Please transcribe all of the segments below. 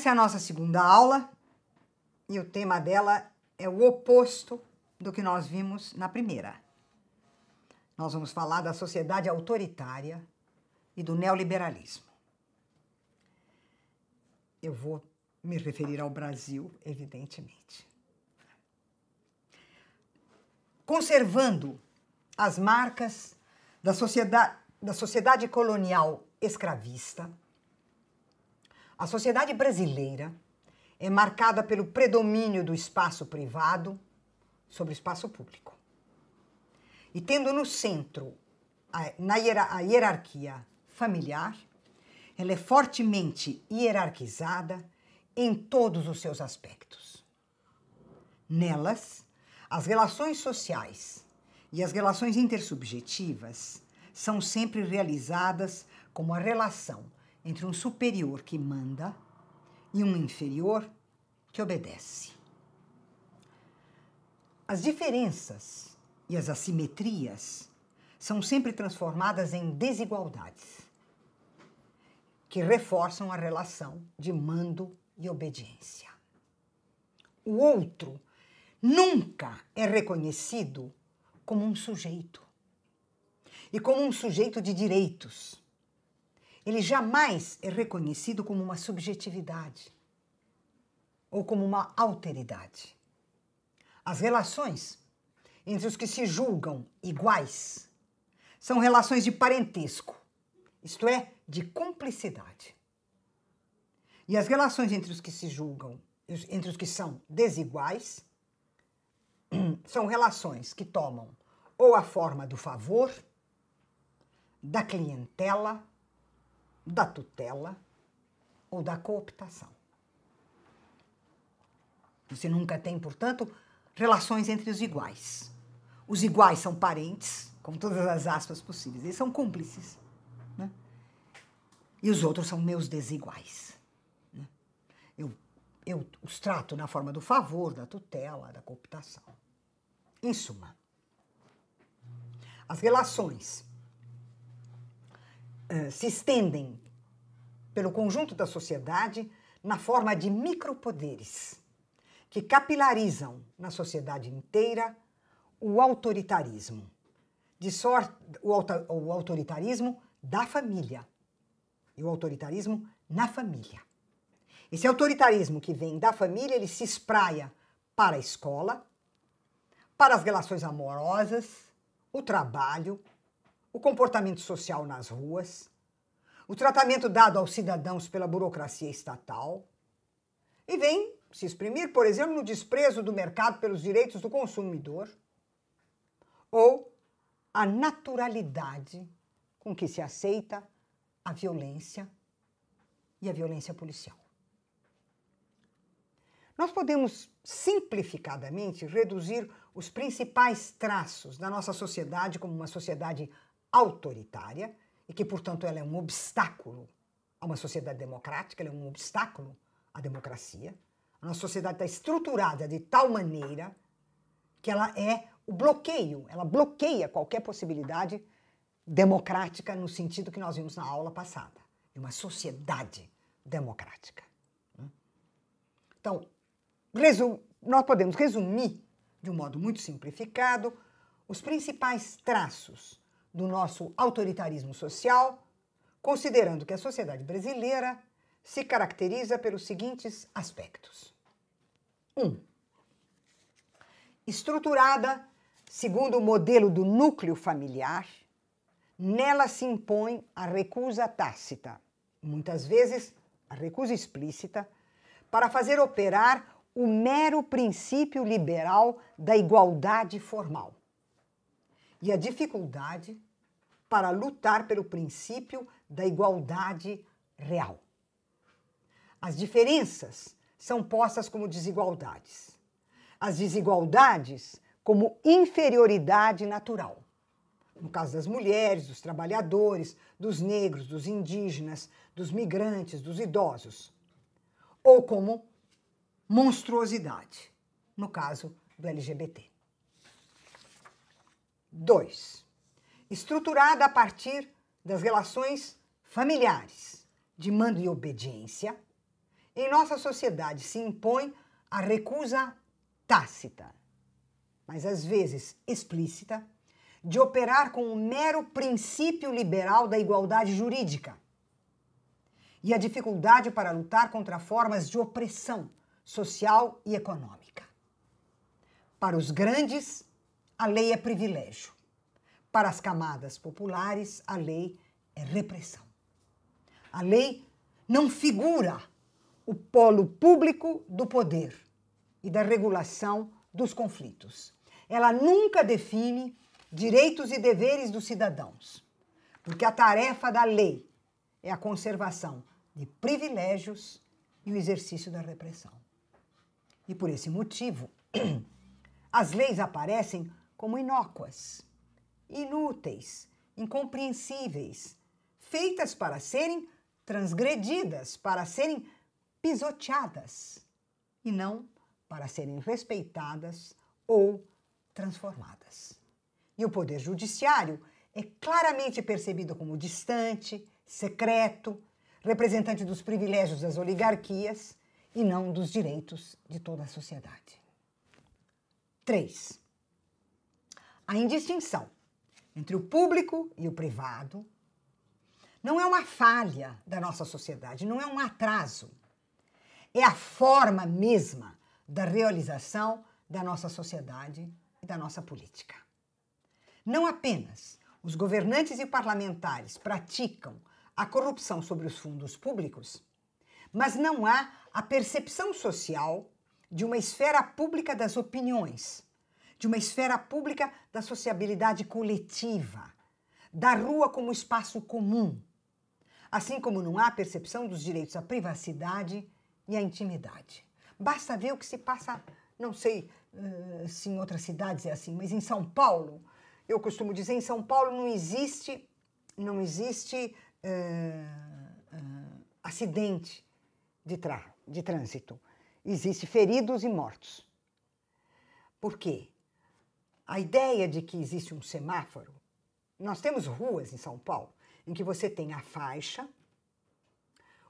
Essa é a nossa segunda aula e o tema dela é o oposto do que nós vimos na primeira. Nós vamos falar da sociedade autoritária e do neoliberalismo. Eu vou me referir ao Brasil, evidentemente. Conservando as marcas da sociedade, da sociedade colonial escravista, a sociedade brasileira é marcada pelo predomínio do espaço privado sobre o espaço público. E tendo no centro a, na hierarquia familiar, ela é fortemente hierarquizada em todos os seus aspectos. Nelas, as relações sociais e as relações intersubjetivas são sempre realizadas como a relação entre um superior que manda e um inferior que obedece. As diferenças e as assimetrias são sempre transformadas em desigualdades que reforçam a relação de mando e obediência. O outro nunca é reconhecido como um sujeito e como um sujeito de direitos ele jamais é reconhecido como uma subjetividade ou como uma alteridade. As relações entre os que se julgam iguais são relações de parentesco, isto é, de cumplicidade. E as relações entre os que se julgam, entre os que são desiguais, são relações que tomam ou a forma do favor, da clientela, da tutela ou da cooptação. Você nunca tem, portanto, relações entre os iguais. Os iguais são parentes, com todas as aspas possíveis, eles são cúmplices. Né? E os outros são meus desiguais. Né? Eu, eu os trato na forma do favor, da tutela, da cooptação. Em suma, as relações eh, se estendem pelo conjunto da sociedade na forma de micropoderes que capilarizam na sociedade inteira o autoritarismo. De sorte, o, auto, o autoritarismo da família e o autoritarismo na família. Esse autoritarismo que vem da família, ele se espraia para a escola, para as relações amorosas, o trabalho, o comportamento social nas ruas, o tratamento dado aos cidadãos pela burocracia estatal, e vem se exprimir, por exemplo, no desprezo do mercado pelos direitos do consumidor, ou a naturalidade com que se aceita a violência e a violência policial. Nós podemos simplificadamente reduzir os principais traços da nossa sociedade como uma sociedade autoritária e que, portanto, ela é um obstáculo a uma sociedade democrática, ela é um obstáculo à democracia. A nossa sociedade está estruturada de tal maneira que ela é o bloqueio, ela bloqueia qualquer possibilidade democrática no sentido que nós vimos na aula passada, de uma sociedade democrática. Então, nós podemos resumir, de um modo muito simplificado, os principais traços do nosso autoritarismo social, considerando que a sociedade brasileira se caracteriza pelos seguintes aspectos: 1. Um, estruturada segundo o modelo do núcleo familiar, nela se impõe a recusa tácita, muitas vezes a recusa explícita, para fazer operar o mero princípio liberal da igualdade formal e a dificuldade para lutar pelo princípio da igualdade real. As diferenças são postas como desigualdades. As desigualdades como inferioridade natural. No caso das mulheres, dos trabalhadores, dos negros, dos indígenas, dos migrantes, dos idosos. Ou como monstruosidade, no caso do LGBT. 2. Estruturada a partir das relações familiares de mando e obediência, em nossa sociedade se impõe a recusa tácita, mas às vezes explícita, de operar com o mero princípio liberal da igualdade jurídica e a dificuldade para lutar contra formas de opressão social e econômica. Para os grandes, a lei é privilégio. Para as camadas populares, a lei é repressão. A lei não figura o polo público do poder e da regulação dos conflitos. Ela nunca define direitos e deveres dos cidadãos, porque a tarefa da lei é a conservação de privilégios e o exercício da repressão. E por esse motivo, as leis aparecem como inócuas, inúteis, incompreensíveis, feitas para serem transgredidas, para serem pisoteadas e não para serem respeitadas ou transformadas. E o poder judiciário é claramente percebido como distante, secreto, representante dos privilégios das oligarquias e não dos direitos de toda a sociedade. 3 a indistinção entre o público e o privado não é uma falha da nossa sociedade, não é um atraso. É a forma mesma da realização da nossa sociedade e da nossa política. Não apenas os governantes e parlamentares praticam a corrupção sobre os fundos públicos, mas não há a percepção social de uma esfera pública das opiniões de uma esfera pública da sociabilidade coletiva, da rua como espaço comum, assim como não há percepção dos direitos à privacidade e à intimidade. Basta ver o que se passa, não sei eh, se em outras cidades é assim, mas em São Paulo, eu costumo dizer, em São Paulo não existe, não existe eh, eh, acidente de, de trânsito. Existe feridos e mortos. Por quê? A ideia de que existe um semáforo. Nós temos ruas em São Paulo em que você tem a faixa,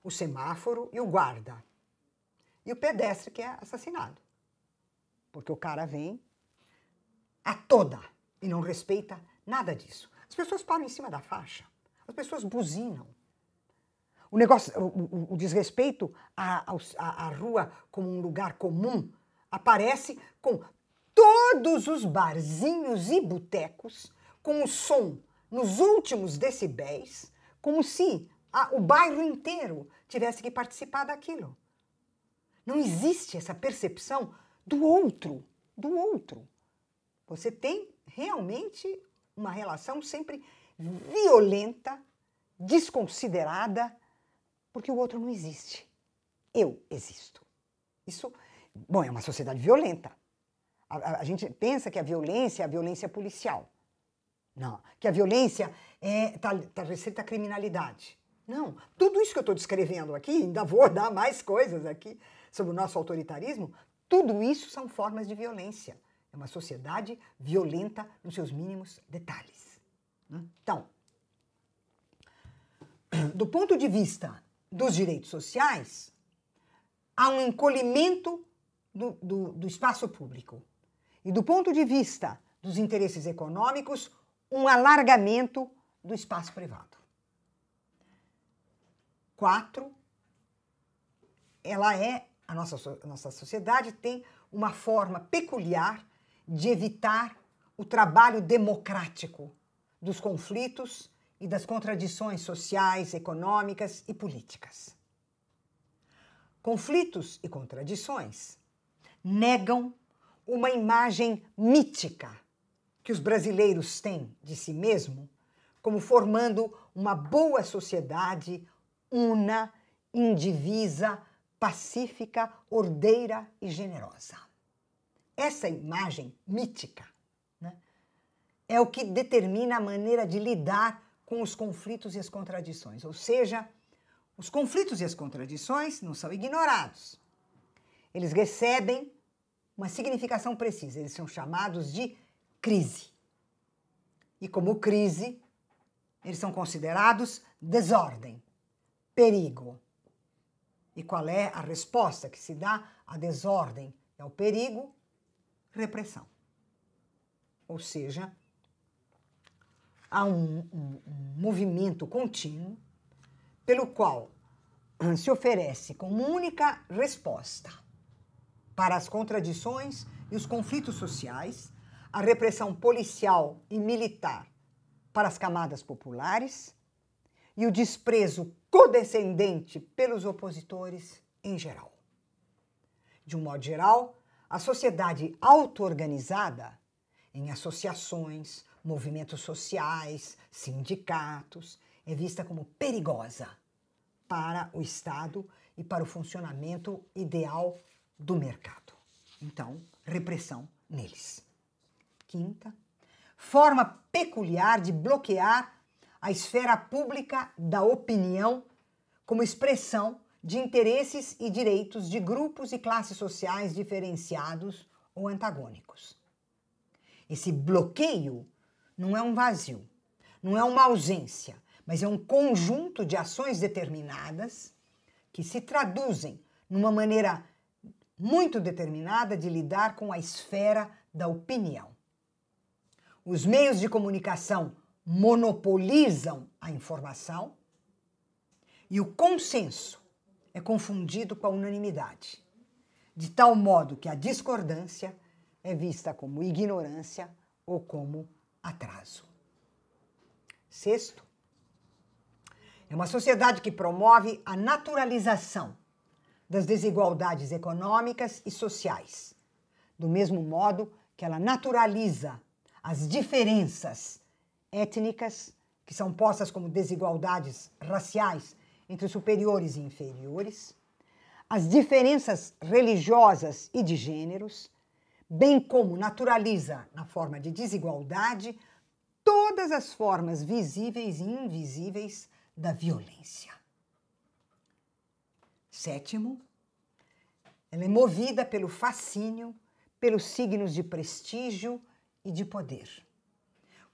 o semáforo e o guarda. E o pedestre que é assassinado. Porque o cara vem a toda e não respeita nada disso. As pessoas param em cima da faixa, as pessoas buzinam. O negócio, o, o, o desrespeito à, à, à rua como um lugar comum aparece com todos os barzinhos e botecos com o som nos últimos decibéis, como se a, o bairro inteiro tivesse que participar daquilo. Não existe essa percepção do outro, do outro. Você tem realmente uma relação sempre violenta, desconsiderada, porque o outro não existe. Eu existo. Isso, bom, é uma sociedade violenta. A, a, a, gente pensa que a violência é a violência policial. Não. Que a violência é tá, tá criminalidade. Não. Tudo isso que eu estou descrevendo aqui, ainda vou dar mais coisas aqui sobre o nosso autoritarismo, tudo isso são formas de violência. É uma sociedade violenta nos seus mínimos detalhes. Né? Então, do ponto de vista dos direitos sociais, há um encolhimento do, do, do espaço público e, do ponto de vista dos interesses econômicos, um alargamento do espaço privado. Quatro, ela é, a nossa, a nossa sociedade tem uma forma peculiar de evitar o trabalho democrático dos conflitos e das contradições sociais, econômicas e políticas. Conflitos e contradições negam uma imagem mítica que os brasileiros têm de si mesmo, como formando uma boa sociedade una, indivisa, pacífica, ordeira e generosa. Essa imagem mítica né, é o que determina a maneira de lidar com os conflitos e as contradições. Ou seja, os conflitos e as contradições não são ignorados. Eles recebem uma significação precisa. Eles são chamados de crise. E como crise, eles são considerados desordem, perigo. E qual é a resposta que se dá à desordem e é ao perigo? Repressão. Ou seja, há um, um, um movimento contínuo pelo qual se oferece como única resposta para as contradições e os conflitos sociais, a repressão policial e militar para as camadas populares e o desprezo codescendente pelos opositores em geral. De um modo geral, a sociedade auto-organizada, em associações, movimentos sociais, sindicatos, é vista como perigosa para o Estado e para o funcionamento ideal do mercado. Então, repressão neles. Quinta, forma peculiar de bloquear a esfera pública da opinião como expressão de interesses e direitos de grupos e classes sociais diferenciados ou antagônicos. Esse bloqueio não é um vazio, não é uma ausência, mas é um conjunto de ações determinadas que se traduzem numa maneira muito determinada de lidar com a esfera da opinião. Os meios de comunicação monopolizam a informação e o consenso é confundido com a unanimidade, de tal modo que a discordância é vista como ignorância ou como atraso. Sexto, é uma sociedade que promove a naturalização das desigualdades econômicas e sociais, do mesmo modo que ela naturaliza as diferenças étnicas, que são postas como desigualdades raciais entre superiores e inferiores, as diferenças religiosas e de gêneros, bem como naturaliza, na forma de desigualdade, todas as formas visíveis e invisíveis da violência. Sétimo, ela é movida pelo fascínio, pelos signos de prestígio e de poder,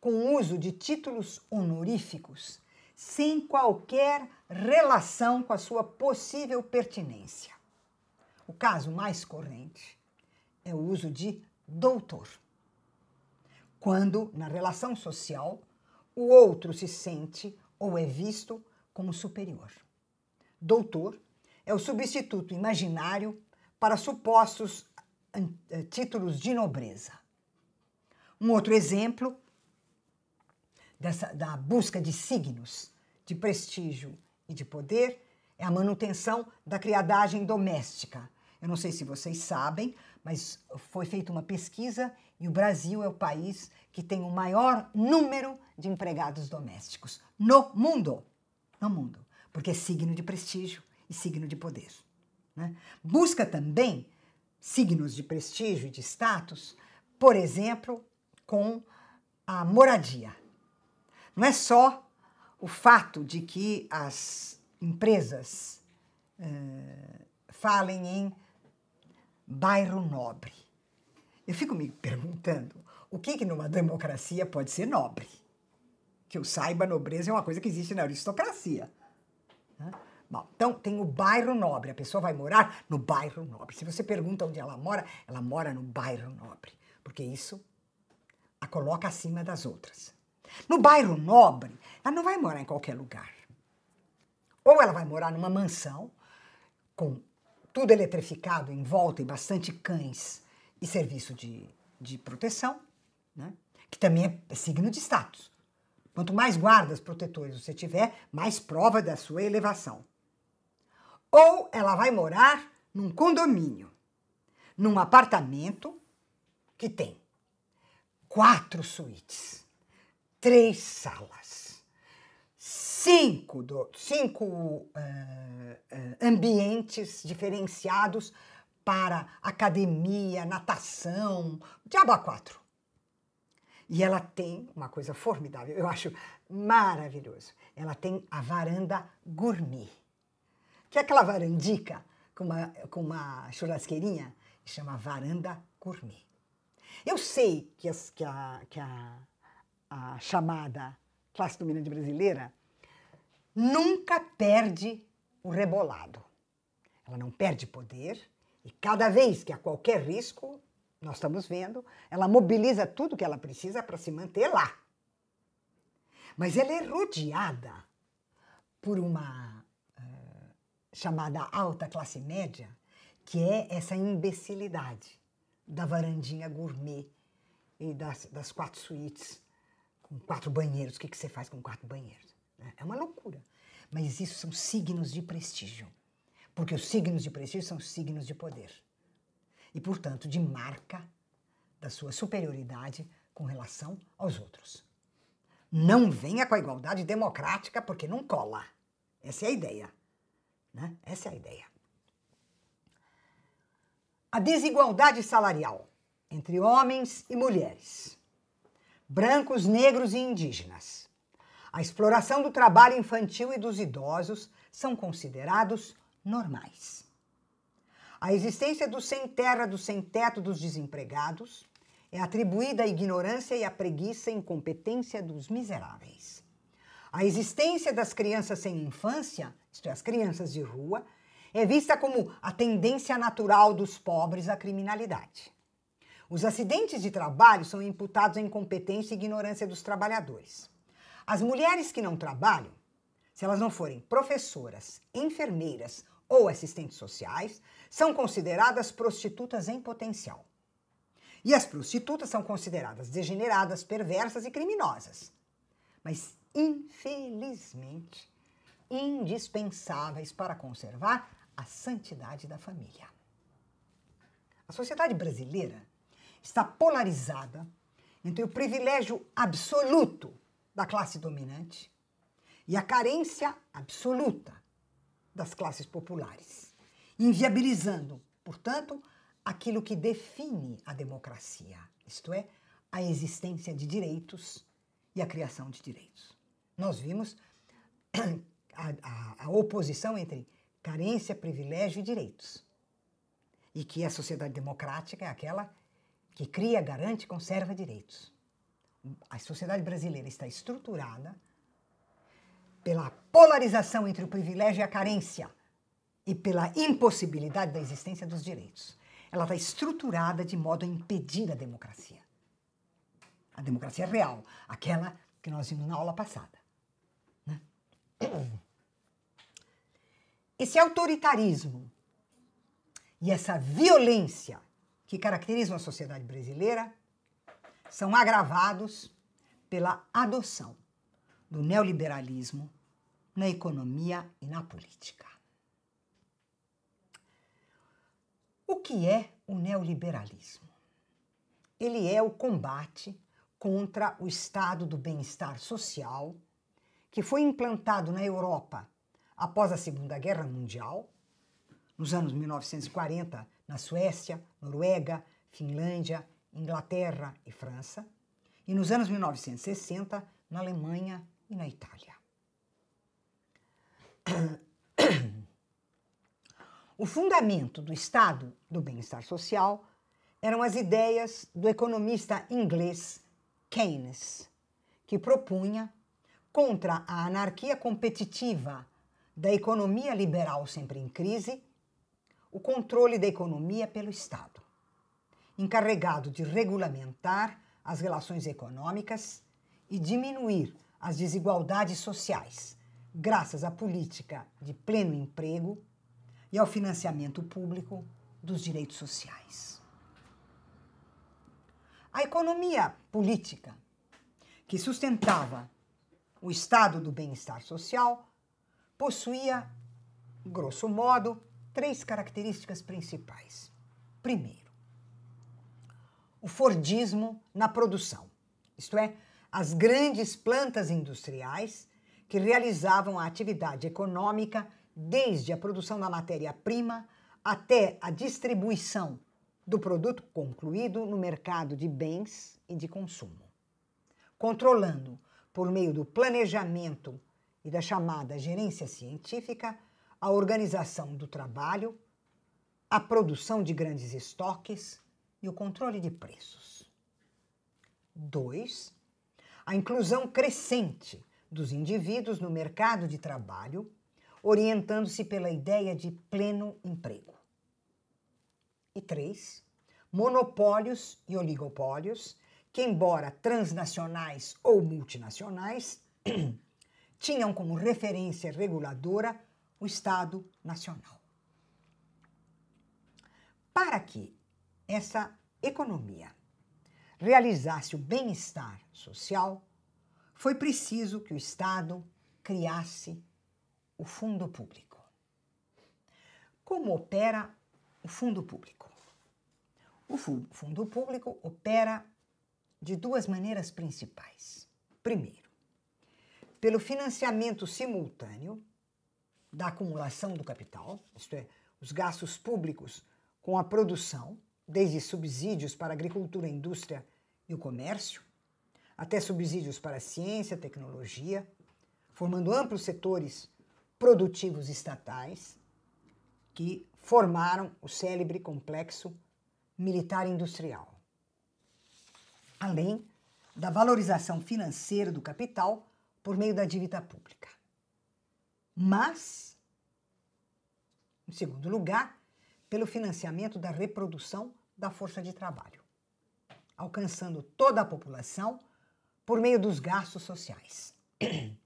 com o uso de títulos honoríficos, sem qualquer relação com a sua possível pertinência. O caso mais corrente é o uso de doutor, quando, na relação social, o outro se sente ou é visto como superior. Doutor é o substituto imaginário para supostos eh, títulos de nobreza. Um outro exemplo dessa, da busca de signos de prestígio e de poder é a manutenção da criadagem doméstica. Eu não sei se vocês sabem, mas foi feita uma pesquisa e o Brasil é o país que tem o maior número de empregados domésticos no mundo. No mundo, porque é signo de prestígio e signo de poder. Né? Busca também signos de prestígio e de status, por exemplo, com a moradia. Não é só o fato de que as empresas eh, falem em bairro nobre. Eu fico me perguntando o que, que numa democracia pode ser nobre. Que eu saiba, nobreza é uma coisa que existe na aristocracia. Né? Bom, então tem o bairro nobre. A pessoa vai morar no bairro nobre. Se você pergunta onde ela mora, ela mora no bairro nobre, porque isso a coloca acima das outras. No bairro nobre, ela não vai morar em qualquer lugar. Ou ela vai morar numa mansão com tudo eletrificado em volta e bastante cães e serviço de, de proteção, né? que também é, é signo de status. Quanto mais guardas protetores você tiver, mais prova da sua elevação. Ou ela vai morar num condomínio, num apartamento que tem quatro suítes, três salas, cinco, do, cinco uh, uh, ambientes diferenciados para academia, natação, diabo a quatro. E ela tem uma coisa formidável, eu acho maravilhoso. Ela tem a varanda gourmet que é aquela varandica com uma, com uma churrasqueirinha, chama varanda gourmet. Eu sei que, as, que, a, que a, a chamada classe dominante brasileira nunca perde o rebolado. Ela não perde poder e cada vez que há qualquer risco, nós estamos vendo, ela mobiliza tudo que ela precisa para se manter lá. Mas ela é rodeada por uma chamada alta classe média, que é essa imbecilidade da varandinha gourmet e das, das quatro suítes com quatro banheiros. O que, que você faz com quatro banheiros? Né? É uma loucura. Mas isso são signos de prestígio. Porque os signos de prestígio são signos de poder. E, portanto, de marca da sua superioridade com relação aos outros. Não venha com a igualdade democrática, porque não cola. Essa é a ideia. Né? Essa é a ideia. A desigualdade salarial entre homens e mulheres, brancos, negros e indígenas, a exploração do trabalho infantil e dos idosos são considerados normais. A existência do sem terra, do sem teto, dos desempregados é atribuída à ignorância e à preguiça e incompetência dos miseráveis. A existência das crianças sem infância isto é, as crianças de rua, é vista como a tendência natural dos pobres à criminalidade. Os acidentes de trabalho são imputados à incompetência e ignorância dos trabalhadores. As mulheres que não trabalham, se elas não forem professoras, enfermeiras ou assistentes sociais, são consideradas prostitutas em potencial. E as prostitutas são consideradas degeneradas, perversas e criminosas. Mas, infelizmente, indispensáveis para conservar a santidade da família. A sociedade brasileira está polarizada entre o privilégio absoluto da classe dominante e a carência absoluta das classes populares, inviabilizando, portanto, aquilo que define a democracia, isto é, a existência de direitos e a criação de direitos. Nós vimos a, a, a oposição entre carência, privilégio e direitos. E que a sociedade democrática é aquela que cria, garante e conserva direitos. A sociedade brasileira está estruturada pela polarização entre o privilégio e a carência e pela impossibilidade da existência dos direitos. Ela está estruturada de modo a impedir a democracia. A democracia real, aquela que nós vimos na aula passada. Né? Esse autoritarismo e essa violência que caracterizam a sociedade brasileira são agravados pela adoção do neoliberalismo na economia e na política. O que é o neoliberalismo? Ele é o combate contra o estado do bem-estar social que foi implantado na Europa após a Segunda Guerra Mundial, nos anos 1940, na Suécia, Noruega, Finlândia, Inglaterra e França, e nos anos 1960, na Alemanha e na Itália. O fundamento do Estado do bem-estar social eram as ideias do economista inglês Keynes, que propunha, contra a anarquia competitiva da economia liberal sempre em crise, o controle da economia pelo Estado, encarregado de regulamentar as relações econômicas e diminuir as desigualdades sociais, graças à política de pleno emprego e ao financiamento público dos direitos sociais. A economia política, que sustentava o estado do bem-estar social, possuía, grosso modo, três características principais. Primeiro, o Fordismo na produção, isto é, as grandes plantas industriais que realizavam a atividade econômica desde a produção da matéria-prima até a distribuição do produto concluído no mercado de bens e de consumo, controlando, por meio do planejamento e da chamada gerência científica a organização do trabalho, a produção de grandes estoques e o controle de preços. 2. A inclusão crescente dos indivíduos no mercado de trabalho, orientando-se pela ideia de pleno emprego. E 3. Monopólios e oligopólios, que, embora transnacionais ou multinacionais, tinham como referência reguladora o Estado Nacional. Para que essa economia realizasse o bem-estar social, foi preciso que o Estado criasse o fundo público. Como opera o fundo público? O fundo público opera de duas maneiras principais. Primeiro, pelo financiamento simultâneo da acumulação do capital, isto é, os gastos públicos com a produção, desde subsídios para agricultura, indústria e o comércio, até subsídios para a ciência, tecnologia, formando amplos setores produtivos estatais que formaram o célebre complexo militar industrial. Além da valorização financeira do capital por meio da dívida pública. Mas, em segundo lugar, pelo financiamento da reprodução da força de trabalho, alcançando toda a população por meio dos gastos sociais.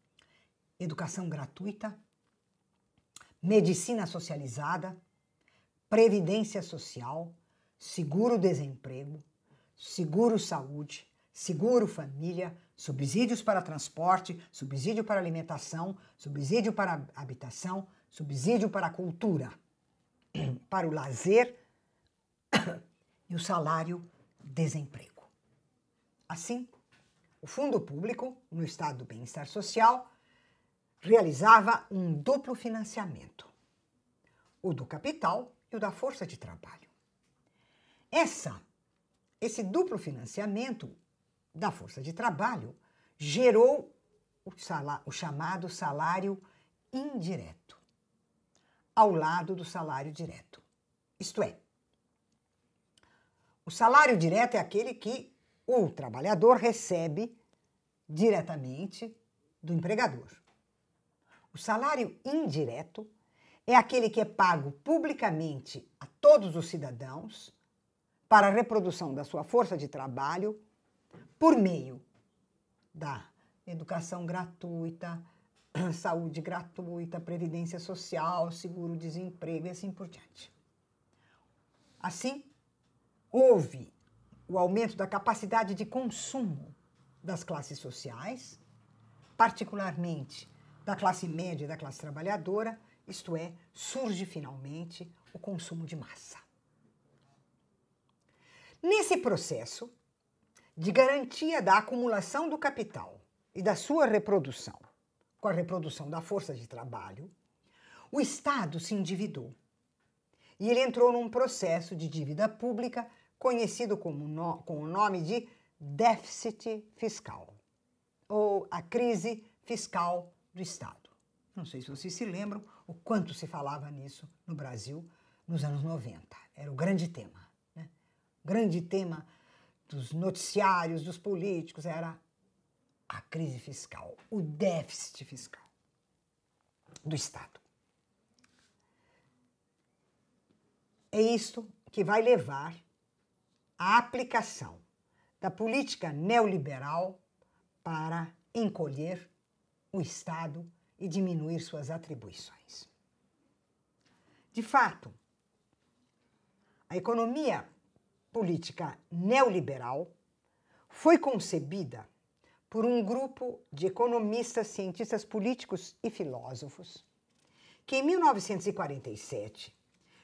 Educação gratuita, medicina socializada, previdência social, seguro-desemprego, seguro-saúde, seguro-família, subsídios para transporte, subsídio para alimentação, subsídio para habitação, subsídio para cultura, para o lazer e o salário desemprego. Assim, o fundo público, no estado do bem-estar social, realizava um duplo financiamento: o do capital e o da força de trabalho. Essa, esse duplo financiamento da força de trabalho gerou o, salário, o chamado salário indireto, ao lado do salário direto. Isto é, o salário direto é aquele que o trabalhador recebe diretamente do empregador. O salário indireto é aquele que é pago publicamente a todos os cidadãos para a reprodução da sua força de trabalho por meio da educação gratuita, saúde gratuita, previdência social, seguro-desemprego e assim por diante. Assim, houve o aumento da capacidade de consumo das classes sociais, particularmente da classe média e da classe trabalhadora, isto é, surge finalmente o consumo de massa. Nesse processo, de garantia da acumulação do capital e da sua reprodução, com a reprodução da força de trabalho, o Estado se endividou. E ele entrou num processo de dívida pública conhecido como no, com o nome de déficit fiscal, ou a crise fiscal do Estado. Não sei se vocês se lembram o quanto se falava nisso no Brasil nos anos 90. Era o grande tema. Né? O grande tema dos noticiários, dos políticos, era a crise fiscal, o déficit fiscal do Estado. É isso que vai levar à aplicação da política neoliberal para encolher o Estado e diminuir suas atribuições. De fato, a economia política neoliberal foi concebida por um grupo de economistas, cientistas políticos e filósofos que em 1947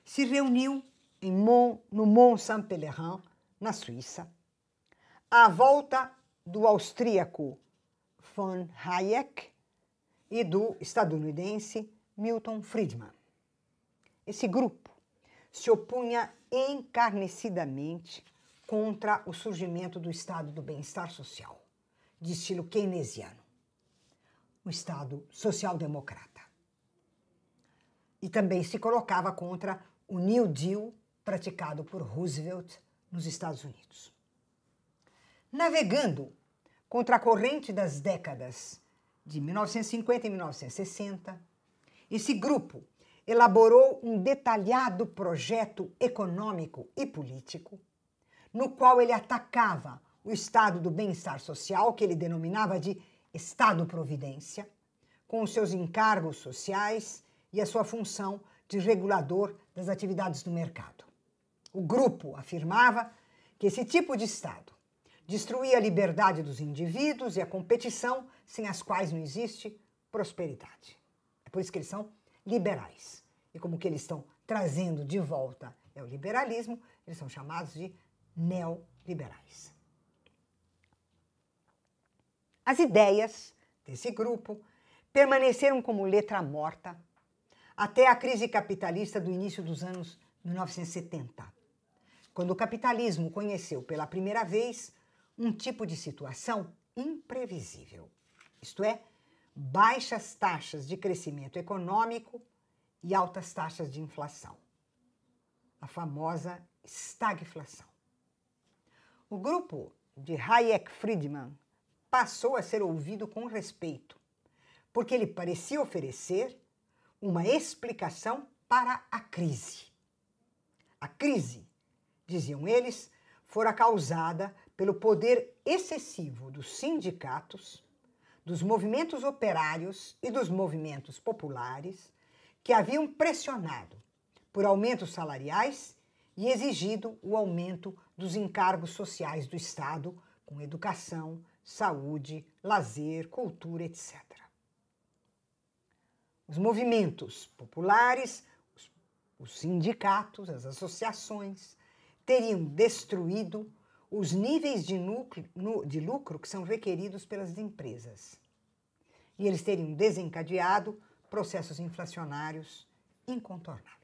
se reuniu Mont, no Mont saint pélerin na Suíça, à volta do austríaco von Hayek e do estadunidense Milton Friedman. Esse grupo se opunha encarnecidamente contra o surgimento do Estado do bem-estar social, de estilo keynesiano, o Estado social-democrata. E também se colocava contra o New Deal praticado por Roosevelt nos Estados Unidos. Navegando contra a corrente das décadas de 1950 e 1960, esse grupo elaborou um detalhado projeto econômico e político, no qual ele atacava o estado do bem-estar social, que ele denominava de Estado-providência, com os seus encargos sociais e a sua função de regulador das atividades do mercado. O grupo afirmava que esse tipo de Estado destruía a liberdade dos indivíduos e a competição, sem as quais não existe prosperidade. É por isso que eles são liberais. E como que eles estão trazendo de volta é o liberalismo, eles são chamados de neoliberais. As ideias desse grupo permaneceram como letra morta até a crise capitalista do início dos anos 1970, quando o capitalismo conheceu pela primeira vez um tipo de situação imprevisível, isto é, baixas taxas de crescimento econômico e altas taxas de inflação, a famosa estagflação. O grupo de Hayek Friedman passou a ser ouvido com respeito, porque ele parecia oferecer uma explicação para a crise. A crise, diziam eles, fora causada pelo poder excessivo dos sindicatos dos movimentos operários e dos movimentos populares que haviam pressionado por aumentos salariais e exigido o aumento dos encargos sociais do Estado, com educação, saúde, lazer, cultura, etc. Os movimentos populares, os, sindicatos, as associações, teriam destruído os níveis de, núcleo, de lucro que são requeridos pelas empresas. E eles teriam desencadeado processos inflacionários incontornáveis.